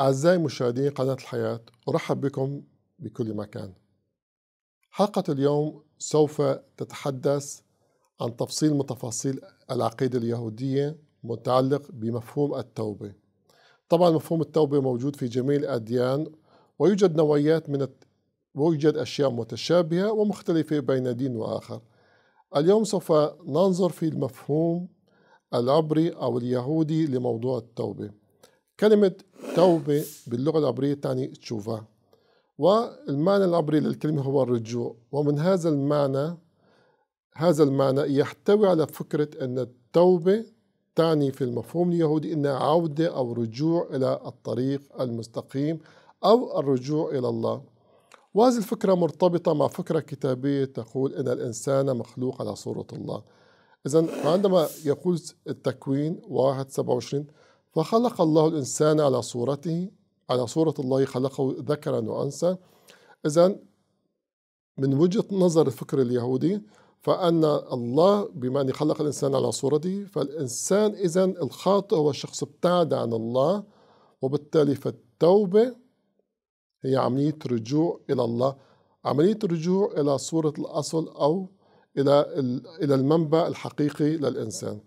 أعزائي مشاهدي قناة الحياة أرحب بكم بكل مكان حلقة اليوم سوف تتحدث عن تفصيل من تفاصيل العقيدة اليهودية متعلق بمفهوم التوبة طبعا مفهوم التوبة موجود في جميع الأديان ويوجد نوعيات من الت... ويوجد أشياء متشابهة ومختلفة بين دين وآخر اليوم سوف ننظر في المفهوم العبري أو اليهودي لموضوع التوبة كلمة توبة باللغة العبرية تعني تشوفا والمعنى العبري للكلمة هو الرجوع ومن هذا المعنى هذا المعنى يحتوي على فكرة أن التوبة تعني في المفهوم اليهودي أنها عودة أو رجوع إلى الطريق المستقيم أو الرجوع إلى الله وهذه الفكرة مرتبطة مع فكرة كتابية تقول أن الإنسان مخلوق على صورة الله إذا عندما يقول التكوين 1 27 فخلق الله الإنسان على صورته على صورة الله خلقه ذكرا وأنثى إذا من وجهة نظر الفكر اليهودي فأن الله بما أن خلق الإنسان على صورته فالإنسان إذا الخاطئ هو الشخص ابتعد عن الله وبالتالي فالتوبة هي عملية رجوع إلى الله عملية رجوع إلى صورة الأصل أو إلى إلى المنبع الحقيقي للإنسان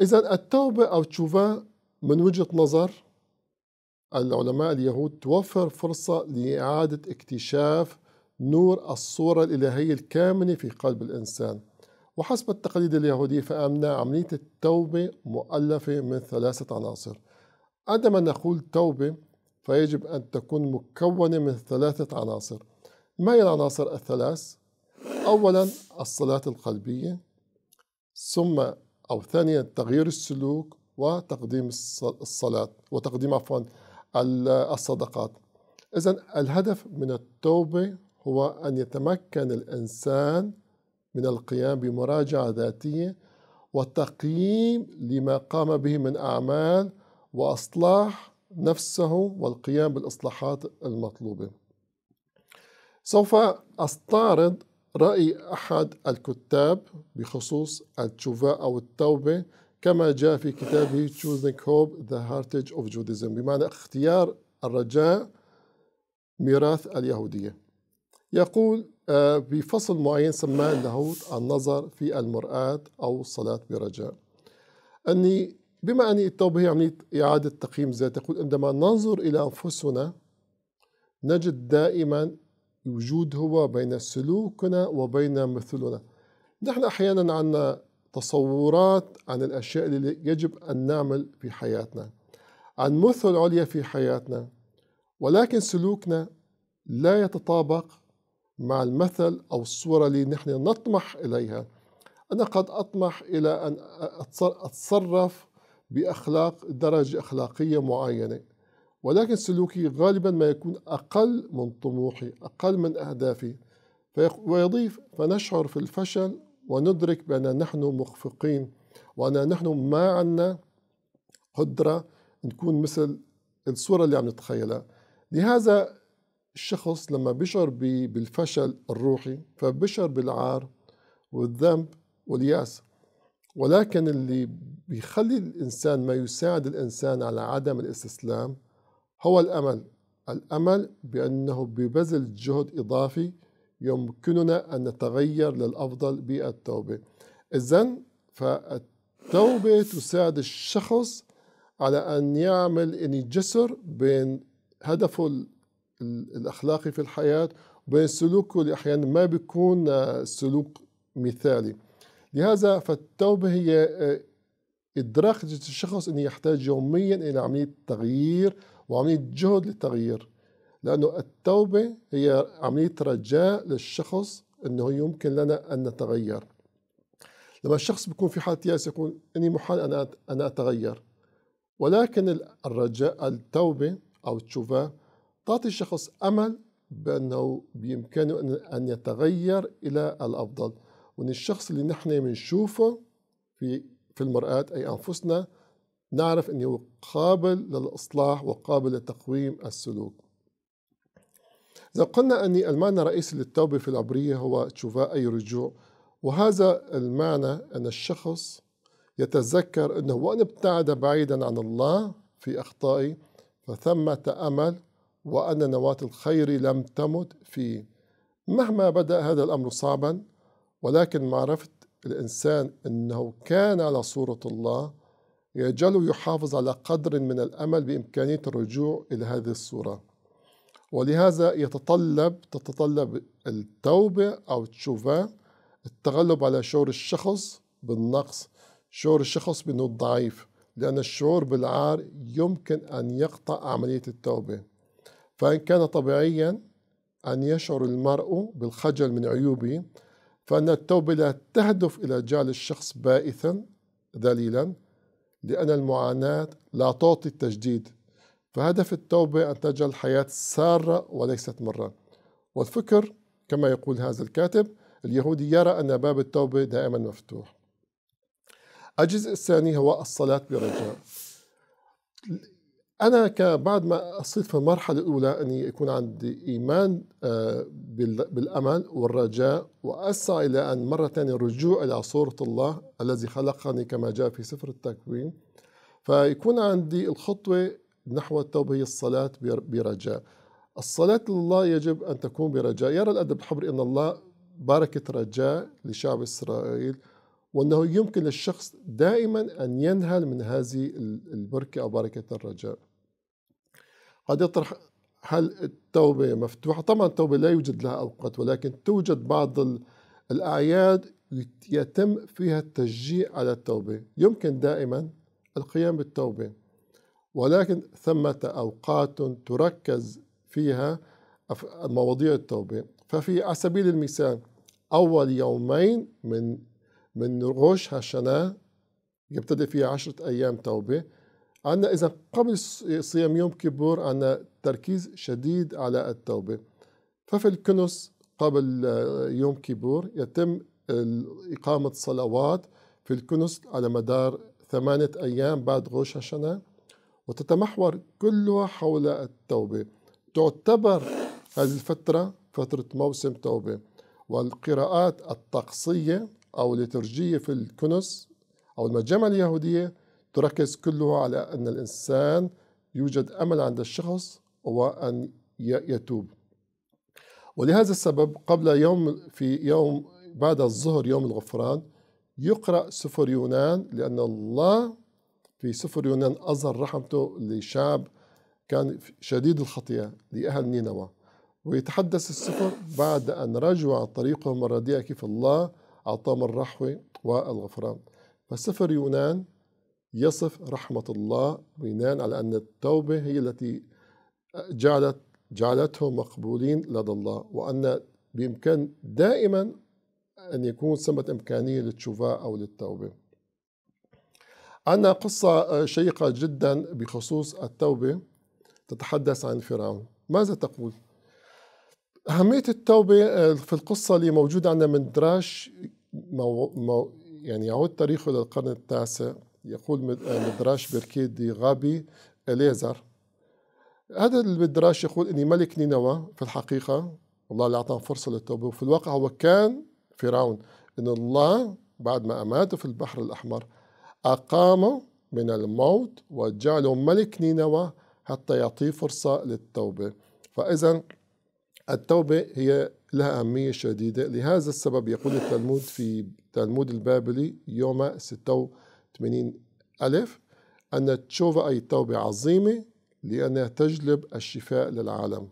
إذا التوبة أو تشوفا من وجهة نظر العلماء اليهود توفر فرصة لإعادة اكتشاف نور الصورة الإلهية الكامنة في قلب الإنسان وحسب التقاليد اليهودية فأن عملية التوبة مؤلفة من ثلاثة عناصر عندما نقول توبة فيجب أن تكون مكونة من ثلاثة عناصر ما هي العناصر الثلاث؟ أولا الصلاة القلبية ثم أو ثانيا تغيير السلوك وتقديم الصلاة وتقديم عفوا الصدقات إذا الهدف من التوبة هو أن يتمكن الإنسان من القيام بمراجعة ذاتية وتقييم لما قام به من أعمال وإصلاح نفسه والقيام بالإصلاحات المطلوبة سوف أستعرض رأي أحد الكتاب بخصوص التشوفاء أو التوبة كما جاء في كتابه Choosing Hope The Heritage of Judaism بمعنى اختيار الرجاء ميراث اليهودية يقول آه، بفصل معين سماه اللاهوت النظر في المرآة أو الصلاة برجاء أني بما أن التوبة هي عملية يعني إعادة تقييم ذات يقول عندما ننظر إلى أنفسنا نجد دائما الوجود هو بين سلوكنا وبين مثلنا نحن أحيانا عندنا تصورات عن الأشياء اللي يجب أن نعمل في حياتنا عن مثل عليا في حياتنا ولكن سلوكنا لا يتطابق مع المثل أو الصورة اللي نحن نطمح إليها أنا قد أطمح إلى أن أتصرف بأخلاق درجة أخلاقية معينة ولكن سلوكي غالبا ما يكون أقل من طموحي أقل من أهدافي ويضيف فنشعر في الفشل وندرك بأننا نحن مخفقين وأن نحن ما عندنا قدرة نكون مثل الصورة اللي عم نتخيلها لهذا الشخص لما بيشعر بالفشل الروحي فبيشعر بالعار والذنب والياس ولكن اللي بيخلي الإنسان ما يساعد الإنسان على عدم الاستسلام هو الأمل الأمل بأنه ببذل جهد إضافي يمكننا أن نتغير للأفضل بالتوبة إذا فالتوبة تساعد الشخص على أن يعمل جسر بين هدفه الأخلاقي في الحياة وبين سلوكه اللي أحيانا ما بيكون سلوك مثالي لهذا فالتوبة هي آه، إدراك الشخص أنه يحتاج يوميا إلى عملية تغيير وعملية جهد للتغيير لأنه التوبة هي عملية رجاء للشخص أنه يمكن لنا أن نتغير لما الشخص بيكون في حالة يأس يقول إني محال أنا أنا أتغير ولكن الرجاء التوبة أو التشوفة تعطي الشخص أمل بأنه بإمكانه أن يتغير إلى الأفضل وأن الشخص اللي نحن بنشوفه في في المرآة أي أنفسنا نعرف أنه قابل للإصلاح وقابل لتقويم السلوك إذا قلنا أن المعنى الرئيسي للتوبة في العبرية هو تشوفاء أي رجوع وهذا المعنى أن الشخص يتذكر أنه وأن ابتعد بعيدا عن الله في أخطائي فثمة أمل وأن نواة الخير لم تمت فيه مهما بدأ هذا الأمر صعبا ولكن معرفة الإنسان أنه كان على صورة الله يجعله يحافظ على قدر من الأمل بإمكانية الرجوع إلى هذه الصورة ولهذا يتطلب تتطلب التوبة أو تشوفا التغلب على شعور الشخص بالنقص شعور الشخص بأنه ضعيف لأن الشعور بالعار يمكن أن يقطع عملية التوبة فإن كان طبيعيا أن يشعر المرء بالخجل من عيوبه فأن التوبة لا تهدف إلى جعل الشخص بائثا ذليلا لأن المعاناة لا تعطي التجديد فهدف التوبة أن تجعل الحياة سارة وليست مرة والفكر كما يقول هذا الكاتب اليهودي يرى أن باب التوبة دائما مفتوح الجزء الثاني هو الصلاة برجاء أنا كبعد ما أصلت في المرحلة الأولى أني يكون عندي إيمان آه، بالأمل والرجاء وأسعى إلى أن مرة ثانية الرجوع إلى صورة الله الذي خلقني كما جاء في سفر التكوين فيكون عندي الخطوة نحو التوبة هي الصلاة برجاء الصلاة لله يجب أن تكون برجاء يرى الأدب الحبر أن الله باركة رجاء لشعب إسرائيل وأنه يمكن للشخص دائما أن ينهل من هذه البركة أو بركة الرجاء قد يطرح هل التوبة مفتوحة؟ طبعا التوبة لا يوجد لها أوقات ولكن توجد بعض الأعياد يتم فيها التشجيع على التوبة يمكن دائما القيام بالتوبة ولكن ثمة أوقات تركز فيها مواضيع التوبة ففي على سبيل المثال أول يومين من من روش هاشنا يبتدئ فيها عشرة أيام توبة عندنا إذا قبل صيام يوم كيبور عندنا تركيز شديد على التوبة ففي الكنس قبل آه، يوم كيبور يتم إقامة صلوات في الكنس على مدار ثمانية أيام بعد غوش هاشانا وتتمحور كلها حول التوبة تعتبر هذه الفترة فترة موسم توبة والقراءات الطقسية أو الليترجية في الكنس أو المجامع اليهودية تركز كله على أن الإنسان يوجد أمل عند الشخص وأن يتوب ولهذا السبب قبل يوم في يوم بعد الظهر يوم الغفران يقرأ سفر يونان لأن الله في سفر يونان أظهر رحمته لشعب كان شديد الخطية لأهل نينوى ويتحدث السفر بعد أن رجعوا عن طريقهم الرديئة كيف الله أعطاهم الرحوة والغفران فسفر يونان يصف رحمة الله بناء على أن التوبة هي التي جعلت جعلتهم مقبولين لدى الله وأن بإمكان دائما أن يكون ثمة إمكانية للتشوفاء أو للتوبة عندنا قصة آه، شيقة جدا بخصوص التوبة تتحدث عن فرعون ماذا تقول؟ أهمية التوبة آه، في القصة اللي موجودة عندنا من دراش مو مو يعني يعود تاريخه للقرن التاسع يقول آه، مدراش بركيدي غابي اليزر هذا المدراش يقول اني ملك نينوى في الحقيقه الله اللي اعطاه فرصه للتوبه وفي الواقع هو كان فرعون ان الله بعد ما اماته في البحر الاحمر اقامه من الموت وجعله ملك نينوى حتى يعطيه فرصه للتوبه فاذا التوبه هي لها أهمية شديدة لهذا السبب يقول التلمود في تلمود البابلي يوم 66 80 ألف أن تشوفا أي توبة عظيمة لأنها تجلب الشفاء للعالم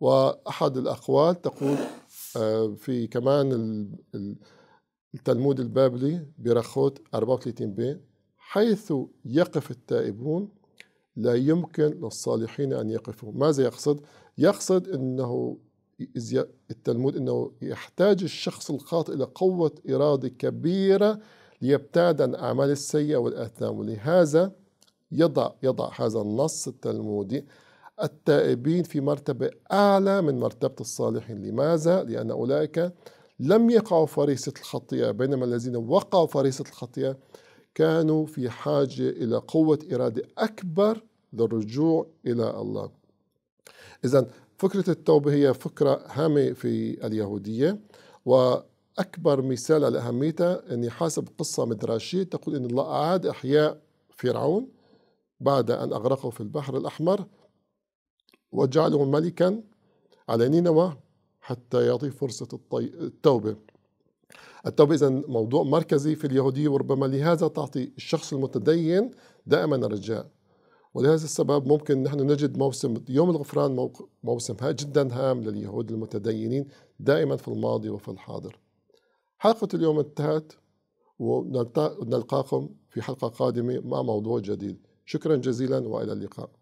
وأحد الأقوال تقول آه، في كمان التلمود البابلي برخوت 34 ب حيث يقف التائبون لا يمكن للصالحين أن يقفوا ماذا يقصد؟ يقصد أنه التلمود أنه يحتاج الشخص الخاطئ إلى قوة إرادة كبيرة ليبتعد عن الأعمال السيئة والآثام ولهذا يضع يضع هذا النص التلمودي التائبين في مرتبة أعلى من مرتبة الصالحين لماذا؟ لأن أولئك لم يقعوا فريسة الخطيئة بينما الذين وقعوا فريسة الخطيئة كانوا في حاجة إلى قوة إرادة أكبر للرجوع إلى الله إذا فكرة التوبة هي فكرة هامة في اليهودية و أكبر مثال على أهميتها أني حسب قصة مدراشية تقول أن الله أعاد إحياء فرعون بعد أن أغرقه في البحر الأحمر وجعله ملكا على نينوى حتى يعطيه فرصة الطي... التوبة التوبة إذا موضوع مركزي في اليهودية وربما لهذا تعطي الشخص المتدين دائما رجاء ولهذا السبب ممكن نحن نجد موسم يوم الغفران موسم جدا هام لليهود المتدينين دائما في الماضي وفي الحاضر حلقة اليوم انتهت ونلقاكم في حلقة قادمة مع موضوع جديد شكرا جزيلا وإلى اللقاء